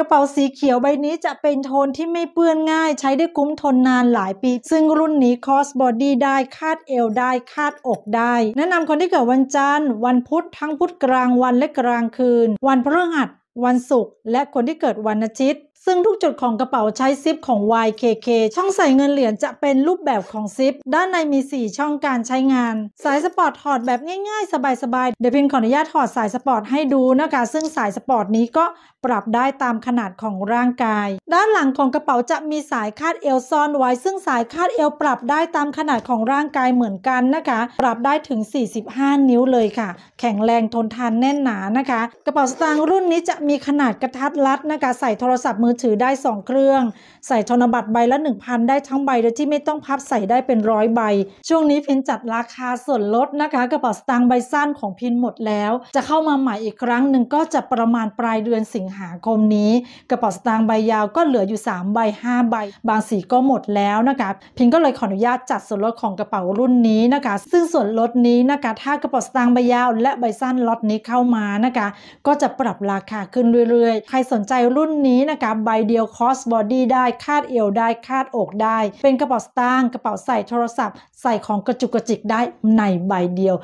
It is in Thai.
กระเป๋าสีเขียวใบนี้จะเป็นโทนที่ไม่เปื้อนง่ายใช้ได้คุ้มทนนานหลายปี ซึ่งรุ่นนี้คอสบอดี้ได้คาดเอวได้คาดอกได้ แนะนำคนที่เกิดวันจันทร์วันพุธทั้งพุธกลางวันและกลางคืน วันพฤหัสวันศุกร์และคนที่เกิดวันอาทิตย์ซึ่งทุกจุดของกระเป๋าใช้ซิปของ YKK ช่องใส่เงินเหรียญจะเป็นรูปแบบของซิป ด้านในมี 4 ช่องการใช้งาน สายสปอร์ตถอดแบบง่ายๆ สบายๆ เดี๋ยวพิมขออนุญาตถอดสายสปอร์ตให้ดูนะคะซึ่งสายสปอร์ตนี้ก็ปรับได้ตามขนาดของร่างกาย ด้านหลังของกระเป๋าจะมีสายคาดเอวซ่อนไว้ ซึ่งสายคาดเอวปรับได้ตามขนาดของร่างกายเหมือนกันนะคะ ปรับได้ถึง 45 นิ้วเลยค่ะ แข็งแรงทนทานแน่นหนานะคะ กระเป๋าสตางค์รุ่นนี้จะมีขนาดกระทัดรัดนะคะใส่โทรศัพท์มือือถือได้ 2 เครื่อง ใส่ธนบัตรใบละ 1,000 ได้ทั้งใบโดยที่ไม่ต้องพับใส่ได้เป็นร้อยใบ ช่วงนี้พินจัดราคาส่วนลดนะคะกระเป๋าสตางค์ใบสั้นของพินหมดแล้ว จะเข้ามาใหม่อีกครั้งหนึ่งก็จะประมาณปลายเดือนสิงหาคมนี้ กระเป๋าสตางค์ใบยาวก็เหลืออยู่ 3 ใบ 5 ใบ บางสีก็หมดแล้วนะคะพินก็เลยขออนุญาตจัดส่วนลดของกระเป๋ารุ่นนี้นะคะ ซึ่งส่วนลดนี้นะคะ ถ้ากระเป๋าสตางค์ใบยาว และใบสั้นล็อตนี้เข้ามานะคะ ก็จะปรับราคาขึ้นเรื่อยๆใครสนใจรุ่นนี้นะคะใบเดียวคอสบอดี้ได้คาดเอวได้คาดอกได้ เป็นกระเป๋าสตางค์กระเป๋าใส่โทรศัพท์ ใส่ของกระจุกกระจิกได้ในใบเดียว